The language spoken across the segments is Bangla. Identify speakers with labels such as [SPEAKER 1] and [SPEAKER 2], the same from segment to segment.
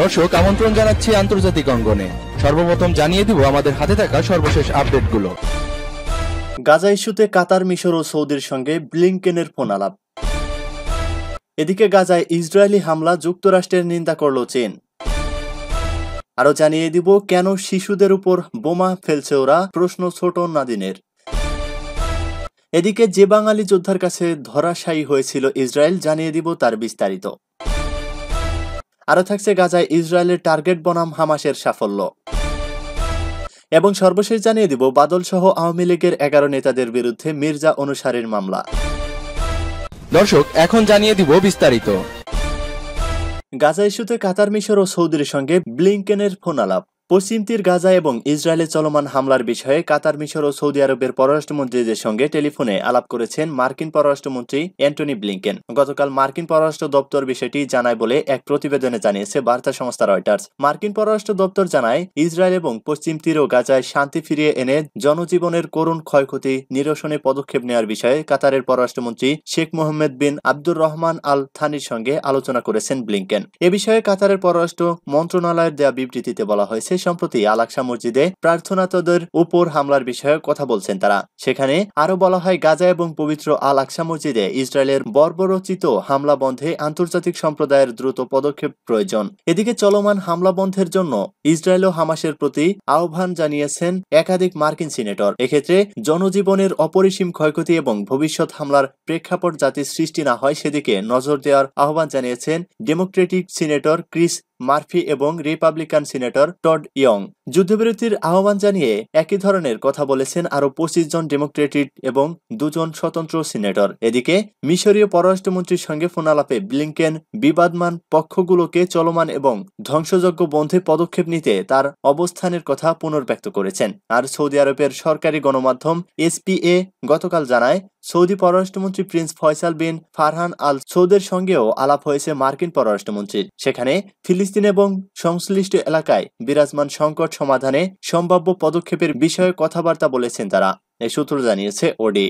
[SPEAKER 1] দর্শক আমন্ত্রণ জানাচ্ছি আন্তর্জাতিক অঙ্গনে সর্বপ্রথম জানিয়ে দিব আমাদের হাতে থাকা সর্বশেষ আপডেটগুলো গাজা ইস্যুতে কাতার মিশর ও সৌদির সঙ্গে ব্লিংকেনের ফোন আলাপ এদিকে গাজায় ইসরায়েলি হামলা যুক্তরাষ্ট্রের নিন্দা করল চীন আরও জানিয়ে দিব কেন শিশুদের উপর বোমা ফেলছে ওরা প্রশ্ন ছোট নাদিনের এদিকে যে বাঙালি যোদ্ধার কাছে ধরাশায়ী হয়েছিল ইসরায়েল জানিয়ে দিব তার বিস্তারিত আরও থাকছে গাজায় ইসরায়েলের টার্গেট বনাম হামাসের সাফল্য এবং সর্বশেষ জানিয়ে দিব বাদল সহ আওয়ামী লীগের এগারো নেতাদের বিরুদ্ধে মির্জা অনুসারীর মামলা দর্শক এখন জানিয়ে দিব বিস্তারিত গাজা ইস্যুতে কাতার মিশর ও সৌদির সঙ্গে ব্লিংকেনের ফোনালাপ পশ্চিম তীর গাজা এবং ইসরায়েলে চলমান হামলার বিষয়ে কাতার মিশর ও সৌদি আরবের পররাষ্ট্রমন্ত্রীদের সঙ্গে টেলিফোনে আলাপ করেছেন মার্কিন পররাষ্ট্রমন্ত্রী অ্যান্টনি ব্লিংকেন গতকাল মার্কিন পররাষ্ট্র দপ্তর বিষয়টি জানায় বলে এক প্রতিবেদনে জানিয়েছে বার্তা সংস্থা রয়টার্স মার্কিন পররাষ্ট্র দপ্তর জানায় ইসরায়েল এবং পশ্চিম তীর ও গাজায় শান্তি ফিরিয়ে এনে জনজীবনের করুণ ক্ষয়ক্ষতি নিরসনে পদক্ষেপ নেওয়ার বিষয়ে কাতারের পররাষ্ট্রমন্ত্রী শেখ মোহাম্মদ বিন আব্দুর রহমান আল থানির সঙ্গে আলোচনা করেছেন ব্লিংকেন এ বিষয়ে কাতারের পররাষ্ট্র মন্ত্রণালয়ের দেয়া বিবৃতিতে বলা হয়েছে সম্প্রতি আলাকসা মসজিদে প্রার্থনাতদের উপর হামলার বিষয়ে কথা বলছেন তারা সেখানে আরও বলা হয় গাজা এবং পবিত্র আল আকসা মসজিদে ইসরায়েলের বর্বরচিত হামলা বন্ধে আন্তর্জাতিক সম্প্রদায়ের দ্রুত পদক্ষেপ প্রয়োজন এদিকে চলমান হামলা বন্ধের জন্য ইসরায়েল ও হামাসের প্রতি আহ্বান জানিয়েছেন একাধিক মার্কিন সিনেটর এক্ষেত্রে জনজীবনের অপরিসীম ক্ষয়ক্ষতি এবং ভবিষ্যৎ হামলার প্রেক্ষাপট জাতির সৃষ্টি না হয় সেদিকে নজর দেওয়ার আহ্বান জানিয়েছেন ডেমোক্রেটিক সিনেটর ক্রিস মার্ফি এবং রিপাবলিকান সিনেটর টড ইয়ং যুদ্ধবিরতির আহ্বান জানিয়ে একই ধরনের কথা বলেছেন আরও পঁচিশ জন ডেমোক্রেটিক এবং দুজন স্বতন্ত্র সিনেটর এদিকে মিশরীয় পররাষ্ট্রমন্ত্রীর সঙ্গে ফোনালাপে ব্লিংকেন বিবাদমান পক্ষগুলোকে চলমান এবং ধ্বংসযোগ্য বন্ধে পদক্ষেপ নিতে তার অবস্থানের কথা পুনর্ব্যক্ত করেছেন আর সৌদি আরবের সরকারি গণমাধ্যম এসপিএ গতকাল জানায় সৌদি পররাষ্ট্রমন্ত্রী prince Faisal bin Farhan Al সৌদের সঙ্গেও আলাপ হয়েছে মার্কিন পররাষ্ট্রমন্ত্রীর সেখানে ফিলিস্তিন ফিলিস্তিন এবং সংশ্লিষ্ট এলাকায় বিরাজমান সংকট সমাধানে সম্ভাব্য পদক্ষেপের বিষয়ে কথাবার্তা বলেছেন তারা এ সূত্র জানিয়েছে ওডি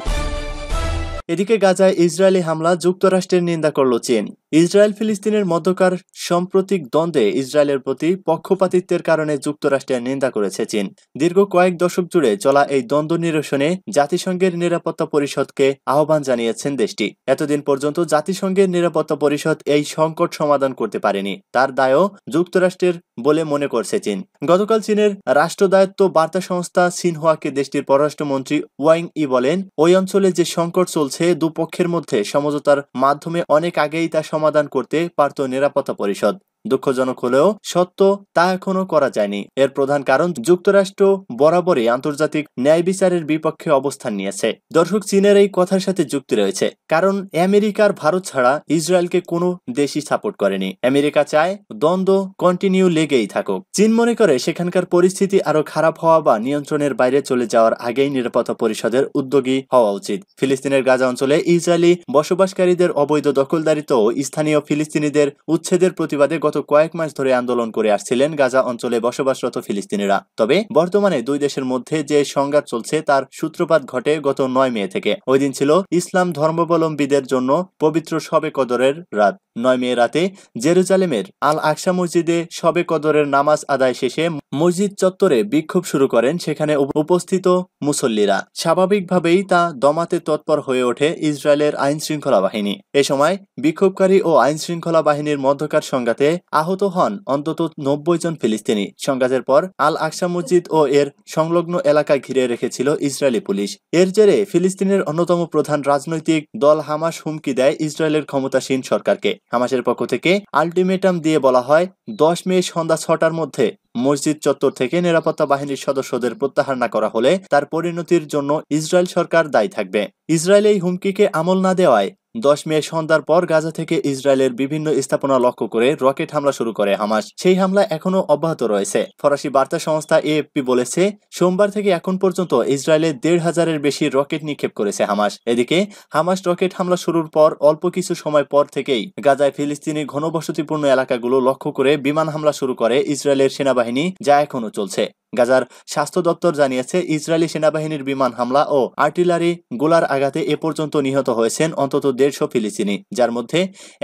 [SPEAKER 1] এদিকে গাজায় ইসরায়েলি হামলা যুক্তরাষ্ট্রের নিন্দা করল চীন ইসরায়েল ফিলিস্তিনের মধ্যকার সাম্প্রতিক দ্বন্দ্বে ইসরায়েলের প্রতি পক্ষপাতিত্বের কারণে যুক্তরাষ্ট্রের নিন্দা করেছে চীন দীর্ঘ কয়েক দশক জুড়ে চলা এই দ্বন্দ্ব নিরসনে জাতিসংঘের নিরাপত্তা পরিষদকে আহ্বান জানিয়েছেন দেশটি এতদিন পর্যন্ত জাতিসংঘের নিরাপত্তা পরিষদ এই সংকট সমাধান করতে পারেনি তার দায়ও যুক্তরাষ্ট্রের বলে মনে করছে চীন গতকাল চীনের রাষ্ট্রদায়িত্ব বার্তা সংস্থা সিনহুয়াকে দেশটির পররাষ্ট্রমন্ত্রী ওয়াইং ই বলেন ওই অঞ্চলে যে সংকট চলছে দুপক্ষের মধ্যে সমঝোতার মাধ্যমে অনেক আগেই তা সমাধান করতে পারত নিরাপত্তা পরিষদ দুঃখজনক হলেও সত্য তা এখনো করা যায়নি এর প্রধান কারণ যুক্তরাষ্ট্র বরাবরই আন্তর্জাতিক ন্যায় বিচারের বিপক্ষে অবস্থান নিয়েছে দর্শক চীনের এই কথার সাথে যুক্তি রয়েছে কারণ আমেরিকার ভারত ছাড়া ইসরায়েলকে কোনো দেশই সাপোর্ট করেনি আমেরিকা চায় দ্বন্দ্ব কন্টিনিউ লেগেই থাকুক চীন মনে করে সেখানকার পরিস্থিতি আরো খারাপ হওয়া বা নিয়ন্ত্রণের বাইরে চলে যাওয়ার আগেই নিরাপত্তা পরিষদের উদ্যোগী হওয়া উচিত ফিলিস্তিনের গাজা অঞ্চলে ইসরায়েলি বসবাসকারীদের অবৈধ দখলদারিত্ব ও স্থানীয় ফিলিস্তিনিদের উচ্ছেদের প্রতিবাদে গত কয়েক মাস ধরে আন্দোলন করে আসছিলেন গাজা অঞ্চলে বসবাসরত ফিলিস্তিনিরা তবে বর্তমানে দুই দেশের মধ্যে যে সংঘাত চলছে তার সূত্রপাত ঘটে গত নয় মে থেকে ওই দিন ছিল ইসলাম ধর্মাবলম্বীদের জন্য পবিত্র সবে কদরের রাত নয় মে রাতে জেরুজালেমের আল আকসা মসজিদে সবে কদরের নামাজ আদায় শেষে মসজিদ চত্বরে বিক্ষোভ শুরু করেন সেখানে উপস্থিত মুসল্লিরা স্বাভাবিকভাবেই তা দমাতে তৎপর হয়ে ওঠে ইসরায়েলের আইন শৃঙ্খলা বাহিনী এ সময় বিক্ষোভকারী ও আইন শৃঙ্খলা বাহিনীর মধ্যকার সংঘাতে আহত হন অন্তত নব্বই জন ফিলিস্তিনি সংঘাতের পর আল আকসা মসজিদ ও এর সংলগ্ন এলাকা ঘিরে রেখেছিল ইসরায়েলি পুলিশ এর জেরে ফিলিস্তিনের অন্যতম প্রধান রাজনৈতিক দল হামাস হুমকি দেয় ইসরায়েলের ক্ষমতাসীন সরকারকে হামাসের পক্ষ থেকে আলটিমেটাম দিয়ে বলা হয় দশ মে সন্ধ্যা ছটার মধ্যে মসজিদ চত্বর থেকে নিরাপত্তা বাহিনীর সদস্যদের প্রত্যাহার না করা হলে তার পরিণতির জন্য ইসরায়েল সরকার দায়ী থাকবে ইসরায়েল এই হুমকিকে আমল না দেওয়ায় দশ মে সন্ধ্যার পর গাজা থেকে ইসরায়েলের বিভিন্ন স্থাপনা লক্ষ্য করে রকেট হামলা শুরু করে হামাস সেই হামলা এখনও অব্যাহত রয়েছে ফরাসি বার্তা সংস্থা এএফপি বলেছে সোমবার থেকে এখন পর্যন্ত ইসরায়েলে দেড় হাজারের বেশি রকেট নিক্ষেপ করেছে হামাস এদিকে হামাস রকেট হামলা শুরুর পর অল্প কিছু সময় পর থেকেই গাজায় ফিলিস্তিনি ঘনবসতিপূর্ণ এলাকাগুলো লক্ষ্য করে বিমান হামলা শুরু করে ইসরায়েলের সেনাবাহিনী যা এখনও চলছে গাজার স্বাস্থ্য দপ্তর জানিয়েছে ইসরায়েলি সেনাবাহিনীর বিমান হামলা ও আর্টিলারি গোলার আঘাতে এ পর্যন্ত নিহত হয়েছেন অন্তত দেড়শো ফিলিস্তিনি যার মধ্যে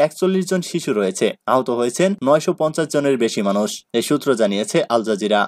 [SPEAKER 1] একচল্লিশ জন শিশু রয়েছে আহত হয়েছেন নয়শো জনের বেশি মানুষ এ সূত্র জানিয়েছে আল জাজিরা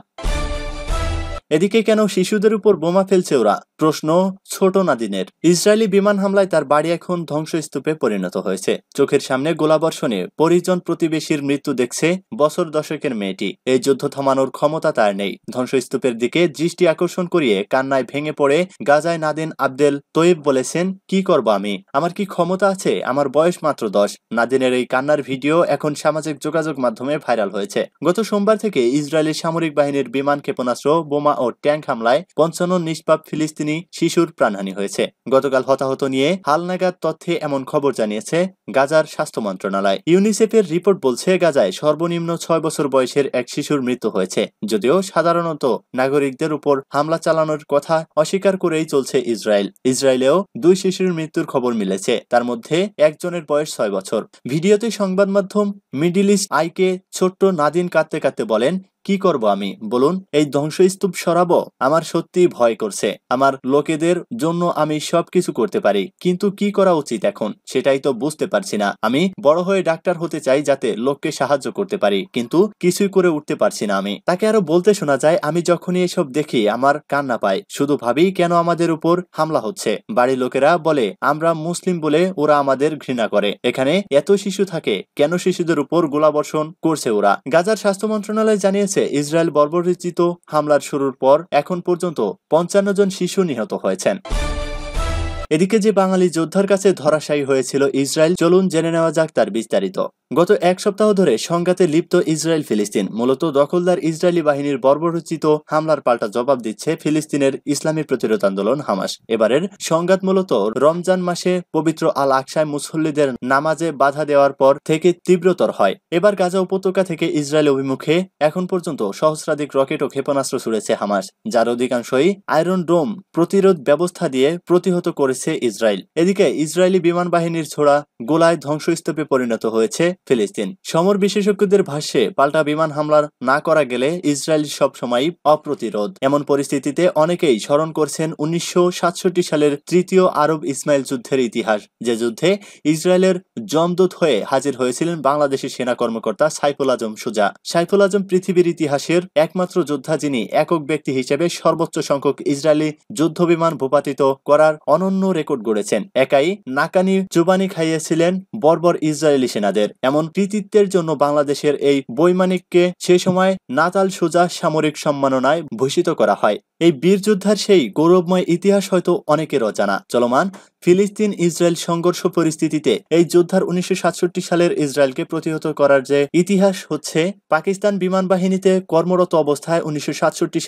[SPEAKER 1] এদিকে কেন শিশুদের উপর বোমা ফেলছে ওরা প্রশ্ন ছোট নাদিনের ইসরায়েলি বিমান হামলায় তার বাড়ি এখন ধ্বংসস্তূপে পরিণত হয়েছে চোখের সামনে গোলাবর্ষণে পরিজন প্রতিবেশীর মৃত্যু দেখছে বছর দশকের মেয়েটি এই যুদ্ধ থামানোর ক্ষমতা তার নেই ধ্বংসস্তূপের দিকে দৃষ্টি আকর্ষণ করিয়ে কান্নায় ভেঙে পড়ে গাজায় নাদিন আব্দেল তৈব বলেছেন কি করব আমি আমার কি ক্ষমতা আছে আমার বয়স মাত্র দশ নাদিনের এই কান্নার ভিডিও এখন সামাজিক যোগাযোগ মাধ্যমে ভাইরাল হয়েছে গত সোমবার থেকে ইসরায়েলি সামরিক বাহিনীর বিমান ক্ষেপণাস্ত্র বোমা ও ট্যাঙ্ক হামলায় পঞ্চান্ন নিষ্পাপ ফিলিস্তিনি শিশুর প্রাণহানি হয়েছে গতকাল হতাহত নিয়ে হালনাগাদ তথ্যে এমন খবর জানিয়েছে গাজার স্বাস্থ্য মন্ত্রণালয় ইউনিসেফের রিপোর্ট বলছে গাজায় সর্বনিম্ন ছয় বছর বয়সের এক শিশুর মৃত্যু হয়েছে যদিও সাধারণত নাগরিকদের উপর হামলা চালানোর কথা অস্বীকার করেই চলছে ইসরায়েল ইসরায়েলেও দুই শিশুর মৃত্যুর খবর মিলেছে তার মধ্যে একজনের বয়স ছয় বছর ভিডিওতে সংবাদ মাধ্যম মিডিল ইস্ট আইকে ছোট্ট নাদিন কাঁদতে কাঁদতে বলেন কি করব আমি বলুন এই ধ্বংসস্তূপ সরাবো আমার সত্যি ভয় করছে আমার লোকেদের জন্য আমি সবকিছু করতে পারি কিন্তু কি করা উচিত এখন সেটাই তো বুঝতে পারি পারছি না আমি বড় হয়ে ডাক্তার হতে চাই যাতে লোককে সাহায্য করতে পারি কিন্তু কিছুই করে উঠতে পারছি না আমি তাকে আরো বলতে শোনা যায় আমি যখনই এসব দেখি আমার কান্না পায় শুধু ভাবি কেন আমাদের উপর হামলা হচ্ছে বাড়ির লোকেরা বলে আমরা মুসলিম বলে ওরা আমাদের ঘৃণা করে এখানে এত শিশু থাকে কেন শিশুদের উপর গোলাবর্ষণ করছে ওরা গাজার স্বাস্থ্য মন্ত্রণালয় জানিয়েছে ইসরায়েল বর্বরিচিত হামলার শুরুর পর এখন পর্যন্ত পঞ্চান্ন জন শিশু নিহত হয়েছেন এদিকে যে বাঙালি যোদ্ধার কাছে ধরাশায়ী হয়েছিল ইসরায়েল চলুন জেনে নেওয়া যাক তার বিস্তারিত গত এক সপ্তাহ ধরে সংঘাতে লিপ্ত ইসরায়েল ফিলিস্তিন মূলত দখলদার ইসরায়েলি বাহিনীর বর্বরচিত হামলার পাল্টা জবাব দিচ্ছে ফিলিস্তিনের ইসলামী প্রতিরোধ আন্দোলন হামাস এবারের সংঘাত মূলত রমজান মাসে পবিত্র আল আকসায় মুসল্লিদের নামাজে বাধা দেওয়ার পর থেকে তীব্রতর হয় এবার গাজা উপত্যকা থেকে ইসরায়েল অভিমুখে এখন পর্যন্ত সহস্রাধিক রকেট ও ক্ষেপণাস্ত্র ছুড়েছে হামাস যার অধিকাংশই আয়রন ডোম প্রতিরোধ ব্যবস্থা দিয়ে প্রতিহত করেছে করেছে ইসরায়েল এদিকে ইসরায়েলি বিমান বাহিনীর ছোড়া গোলায় ধ্বংসস্তূপে পরিণত হয়েছে ফিলিস্তিন সমর বিশেষজ্ঞদের ভাষ্যে পাল্টা বিমান হামলার না করা গেলে ইসরায়েল সবসময় অপ্রতিরোধ এমন পরিস্থিতিতে অনেকেই স্মরণ করছেন উনিশশো সালের তৃতীয় আরব ইসমাইল যুদ্ধের ইতিহাস যে যুদ্ধে ইসরায়েলের জমদূত হয়ে হাজির হয়েছিলেন বাংলাদেশের সেনা কর্মকর্তা সাইফুল আজম সুজা সাইফুল আজম পৃথিবীর ইতিহাসের একমাত্র যোদ্ধা যিনি একক ব্যক্তি হিসেবে সর্বোচ্চ সংখ্যক ইসরায়েলি যুদ্ধ বিমান ভূপাতিত করার অনন্য রেকর্ড গড়েছেন একাই নাকানি জুবানি খাইয়েছিলেন বর্বর ইসরায়েলি সেনাদের এমন কৃতিত্বের জন্য বাংলাদেশের এই বৈমানিককে সে সময় নাতাল সোজা সামরিক সম্মাননায় ভূষিত করা হয় এই বীরযোদ্ধার সেই গৌরবময় ইতিহাস হয়তো অনেকের অজানা চলমান ফিলিস্তিন ইসরায়েল সংঘর্ষ পরিস্থিতিতে এই যোদ্ধার উনিশশো সালের ইসরায়েলকে প্রতিহত করার যে ইতিহাস হচ্ছে পাকিস্তান বিমান বাহিনীতে কর্মরত অবস্থায় উনিশশো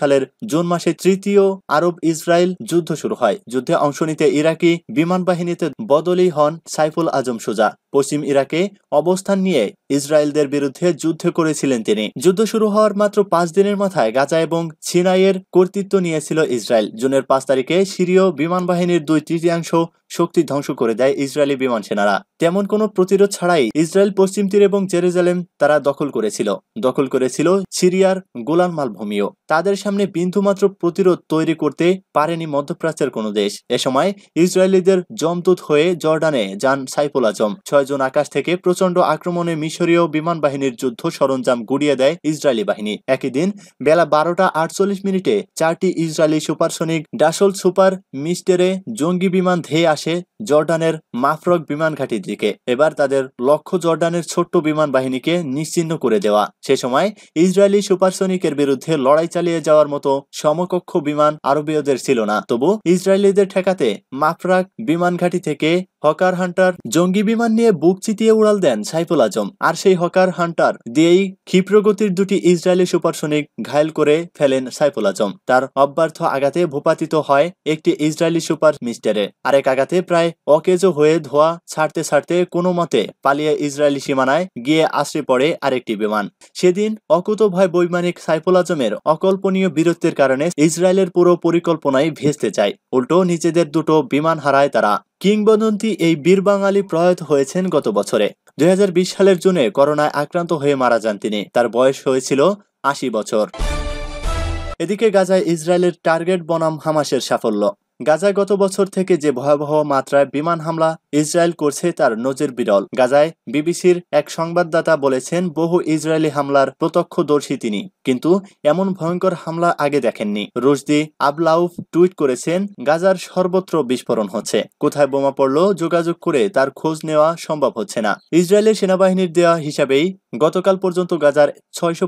[SPEAKER 1] সালের জুন মাসে তৃতীয় আরব ইসরায়েল যুদ্ধ শুরু হয় যুদ্ধে অংশ নিতে ইরাক ইরাকি বিমান বাহিনীতে বদলি হন সাইফুল আজম সুজা পশ্চিম ইরাকে অবস্থান নিয়ে ইসরায়েলদের বিরুদ্ধে যুদ্ধ করেছিলেন তিনি যুদ্ধ শুরু হওয়ার মাত্র পাঁচ দিনের মাথায় গাজা এবং ছিনাইয়ের কর্তৃত্ব নিয়েছিল ইসরায়েল জুনের পাঁচ তারিখে সিরীয় বিমান বাহিনীর দুই তৃতীয়াংশ শক্তি ধ্বংস করে দেয় ইসরায়েলি বিমান সেনারা তেমন কোনো প্রতিরোধ ছাড়াই ইসরায়েল পশ্চিম তীর এবং জেরুজালেম তারা দখল করেছিল দখল করেছিল সিরিয়ার গোলান মালভূমিও তাদের সামনে বিন্দুমাত্র প্রতিরোধ তৈরি করতে পারেনি মধ্যপ্রাচ্যের কোনো দেশ এ সময় ইসরায়েলিদের জমদূত হয়ে জর্ডানে যান সাইফুল আজম ছয় কয়েকজন আকাশ থেকে প্রচণ্ড আক্রমণে মিশরীয় বিমান বাহিনীর যুদ্ধ সরঞ্জাম গুড়িয়ে দেয় ইসরায়েলি বাহিনী একই দিন বেলা বারোটা আটচল্লিশ মিনিটে চারটি Israeli supersonic Dassault super Mystere জঙ্গি বিমান ধেয়ে আসে জর্ডানের মাফরক বিমান ঘাঁটির দিকে এবার তাদের লক্ষ্য জর্ডানের ছোট্ট বিমান বাহিনীকে নিশ্চিহ্ন করে দেওয়া সে সময় ইসরায়েলি সুপারসনিকের বিরুদ্ধে লড়াই চালিয়ে যাওয়ার মতো সমকক্ষ বিমান আরবীয়দের ছিল না তবু ইসরায়েলিদের ঠেকাতে মাফরাক বিমান ঘাঁটি থেকে হকার হান্টার জঙ্গি বিমান নিয়ে বুক চিতিয়ে উড়াল দেন সাইফুল আজম আর সেই হকার হান্টার দিয়েই ক্ষিপ্রগতির দুটি ইসরায়েলি সুপারসনিক ঘায়ল করে ফেলেন সাইফুল আজম তার অব্যর্থ আঘাতে ভূপাতিত হয় একটি ইসরায়েলি সুপার মিস্টারে আরেক আঘাতে প্রায় অকেজো হয়ে ধোয়া ছাড়তে ছাড়তে কোনো মতে পালিয়ে ইসরায়েলি সীমানায় গিয়ে আশ্রে পড়ে আরেকটি বিমান সেদিন অকুত ভয় বৈমানিক সাইফুল আজমের অকল্পনীয় বীরত্বের কারণে ইসরায়েলের পুরো পরিকল্পনায় ভেস্তে চায় উল্টো নিজেদের দুটো বিমান হারায় তারা কিংবদন্তি এই বীর বাঙালি প্রয়াত হয়েছেন গত বছরে দুই সালের জুনে করোনায় আক্রান্ত হয়ে মারা যান তিনি তার বয়স হয়েছিল আশি বছর এদিকে গাজায় ইসরায়েলের টার্গেট বনাম হামাসের সাফল্য গাজায় গত বছর থেকে যে ভয়াবহ মাত্রায় বিমান হামলা ইসরায়েল করছে তার নজির বিরল গাজায় বিবিসির এক সংবাদদাতা বলেছেন বহু ইসরায়েলি হামলার প্রত্যক্ষদর্শী তিনি কিন্তু এমন ভয়ঙ্কর হামলা আগে দেখেননি রুশদি আবলাউফ টুইট করেছেন গাজার সর্বত্র বিস্ফোরণ হচ্ছে কোথায় বোমা পড়ল যোগাযোগ করে তার খোঁজ নেওয়া সম্ভব হচ্ছে না ইসরায়েলের সেনাবাহিনীর দেওয়া হিসাবেই গতকাল পর্যন্ত গাজার ছয়শো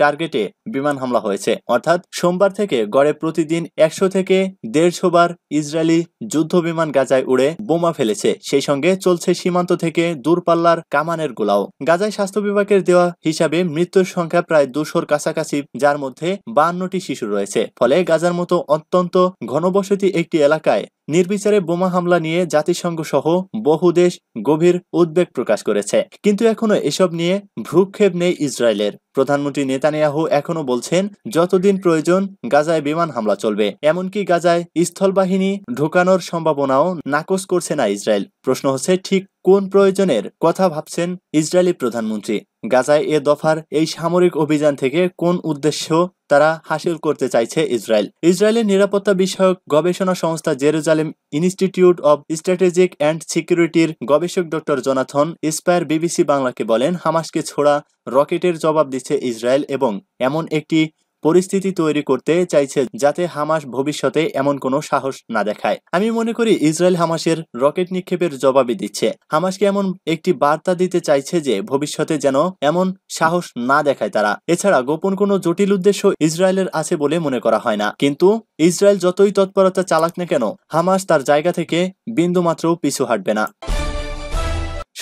[SPEAKER 1] টার্গেটে বিমান হামলা হয়েছে অর্থাৎ সোমবার থেকে গড়ে প্রতিদিন একশো থেকে দেড়শো বার ইসরায়েলি যুদ্ধ বিমান গাজায় উড়ে বোমা ফেলেছে সেই সঙ্গে চলছে সীমান্ত থেকে দূরপাল্লার কামানের গোলাও গাজায় স্বাস্থ্য বিভাগের দেওয়া হিসাবে মৃত্যুর সংখ্যা প্রায় দুশোর কাছাকাছি যার মধ্যে বান্নটি শিশু রয়েছে ফলে গাজার মতো অত্যন্ত ঘনবসতি একটি এলাকায় নির্বিচারে বোমা হামলা নিয়ে জাতিসংঘ সহ বহু দেশ গভীর উদ্বেগ প্রকাশ করেছে কিন্তু এখনো এসব নিয়ে নিয়ে ভ্রুক্ষেপ নেই ইসরায়েলের প্রধানমন্ত্রী নেতানিয়াহু এখনও বলছেন যতদিন প্রয়োজন গাজায় বিমান হামলা চলবে এমনকি গাজায় স্থলবাহিনী ঢোকানোর সম্ভাবনাও নাকচ করছে না ইসরায়েল প্রশ্ন হচ্ছে ঠিক কোন প্রয়োজনের কথা ভাবছেন ইসরায়েলি প্রধানমন্ত্রী গাজায় এ দফার এই সামরিক অভিযান থেকে কোন উদ্দেশ্য তারা হাসিল করতে চাইছে ইসরায়েল ইসরায়েলের নিরাপত্তা বিষয়ক গবেষণা সংস্থা Jerusalem Institute of Strategic and সিকিউরিটির গবেষক ডক্টর জোনাথন স্পায়ার বিবিসি বাংলাকে বলেন হামাসকে ছোড়া রকেটের জবাব দিচ্ছে চাইছে ইসরায়েল এবং এমন একটি পরিস্থিতি তৈরি করতে চাইছে যাতে হামাস ভবিষ্যতে এমন কোনো সাহস না দেখায় আমি মনে করি ইসরায়েল হামাসের রকেট নিক্ষেপের জবাবে দিচ্ছে হামাসকে এমন একটি বার্তা দিতে চাইছে যে ভবিষ্যতে যেন এমন সাহস না দেখায় তারা এছাড়া গোপন কোনো জটিল উদ্দেশ্য ইসরায়েলের আছে বলে মনে করা হয় না কিন্তু ইসরায়েল যতই তৎপরতা চালাক না কেন হামাস তার জায়গা থেকে বিন্দুমাত্রও পিছু হাঁটবে না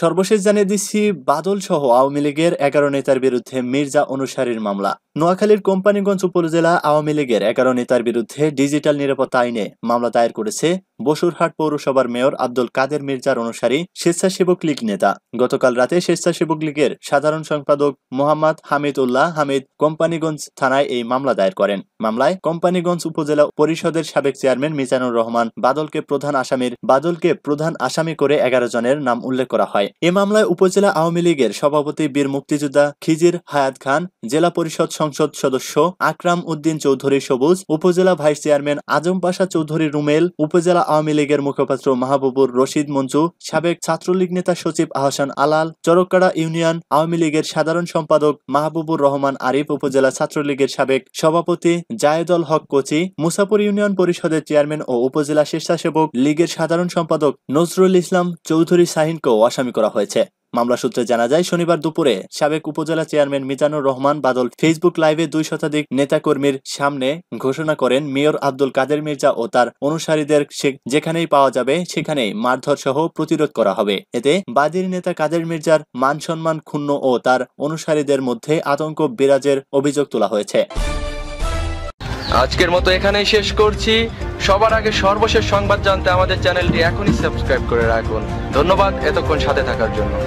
[SPEAKER 1] সর্বশেষ জানিয়ে দিচ্ছি বাদল সহ আওয়ামী লীগের এগারো নেতার বিরুদ্ধে মির্জা অনুসারীর মামলা নোয়াখালীর কোম্পানিগঞ্জ উপজেলা আওয়ামী লীগের এগারো নেতার বিরুদ্ধে ডিজিটাল নিরাপত্তা আইনে মামলা দায়ের করেছে বসুরহাট পৌরসভার মেয়র আব্দুল কাদের মির্জার অনুসারী স্বেচ্ছাসেবক লীগ নেতা গতকাল রাতে স্বেচ্ছাসেবক লীগের সাধারণ সম্পাদক মোহাম্মদ হামিদ উল্লাহ হামিদ কোম্পানিগঞ্জ থানায় এই মামলা দায়ের করেন মামলায় কোম্পানিগঞ্জ উপজেলা পরিষদের সাবেক চেয়ারম্যান মিজানুর রহমান বাদলকে প্রধান আসামির বাদলকে প্রধান আসামি করে এগারো জনের নাম উল্লেখ করা হয় এ মামলায় উপজেলা আওয়ামী লীগের সভাপতি বীর মুক্তিযোদ্ধা খিজির হায়াত খান জেলা পরিষদ সংসদ সদস্য আকরাম উদ্দিন চৌধুরী সবুজ উপজেলা ভাইস চেয়ারম্যান আজম পাশা চৌধুরী রুমেল উপজেলা আওয়ামী লীগের মুখপাত্র মাহবুবুর রশিদ মঞ্জু সাবেক ছাত্রলীগ নেতা সচিব আহসান আলাল চরকাড়া ইউনিয়ন আওয়ামী লীগের সাধারণ সম্পাদক মাহবুবুর রহমান আরিফ উপজেলা ছাত্রলীগের সাবেক সভাপতি জায়েদল হক কোচি মুসাপুর ইউনিয়ন পরিষদের চেয়ারম্যান ও উপজেলা স্বেচ্ছাসেবক লীগের সাধারণ সম্পাদক নজরুল ইসলাম চৌধুরী শাহিনকেও আসামি করা হয়েছে মামলা সূত্রে জানা যায় শনিবার দুপুরে সাবেক উপজেলা চেয়ারম্যান মিজানুর রহমান বাদল ফেসবুক লাইভে দুই শতাধিক নেতাকর্মীর সামনে ঘোষণা করেন মেয়র আব্দুল কাদের মির্জা ও তার অনুসারীদের যেখানেই পাওয়া যাবে সেখানেই মারধর সহ প্রতিরোধ করা হবে এতে বাদির নেতা কাদের মির্জার মান সম্মান ক্ষুণ্ণ ও তার অনুসারীদের মধ্যে আতঙ্ক বিরাজের অভিযোগ তোলা হয়েছে আজকের মতো এখানেই শেষ করছি সবার আগে সর্বশেষ সংবাদ জানতে আমাদের চ্যানেলটি এখনই সাবস্ক্রাইব করে রাখুন ধন্যবাদ এতক্ষণ সাথে থাকার জন্য